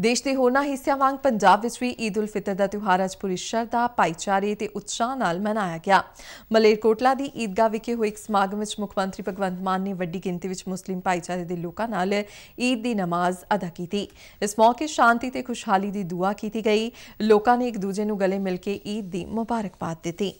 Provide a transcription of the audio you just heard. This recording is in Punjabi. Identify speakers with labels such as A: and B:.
A: ਦੇਸ਼ ਦੇ ਹੋਰਨਾਂ ਹਿੱਸਿਆਂ ਵਾਂਗ ਪੰਜਾਬ ਵਿੱਚ ਵੀ ਈਦ ਉਲ ਫਿਤਰ ਦਾ ਤਿਉਹਾਰ ਅੱਜ ਪੂਰੀ ਸ਼ਰਧਾ, ਭਾਈਚਾਰੇ ਤੇ ਉਤਸ਼ਾਹ ਨਾਲ ਮਨਾਇਆ ਗਿਆ। ਮਲੇਰਕੋਟਲਾ ਦੀ ਈਦਗਾਹ ਵਿਖੇ ਹੋਏ ਇੱਕ ਸਮਾਗਮ ਵਿੱਚ ਮੁੱਖ ਮੰਤਰੀ ਭਗਵੰਤ ਮਾਨ ਨੇ ਵੱਡੀ ਗਿਣਤੀ ਵਿੱਚ ਮੁਸਲਿਮ ਭਾਈਚਾਰੇ ਦੇ ਲੋਕਾਂ ਨਾਲ ਈਦ ਦੀ ਨਮਾਜ਼ ਅਦਾ ਕੀਤੀ। ਇਸ ਮੌਕੇ ਸ਼ਾਂਤੀ ਤੇ ਖੁਸ਼ਹਾਲੀ ਦੀ ਦੁਆ ਕੀਤੀ ਗਈ। ਲੋਕਾਂ ਨੇ ਇੱਕ ਦੂਜੇ ਨੂੰ ਗਲੇ ਮਿਲ ਕੇ ਈਦ ਦੀ ਮੁਬਾਰਕਬਾਦ ਦਿੱਤੀ।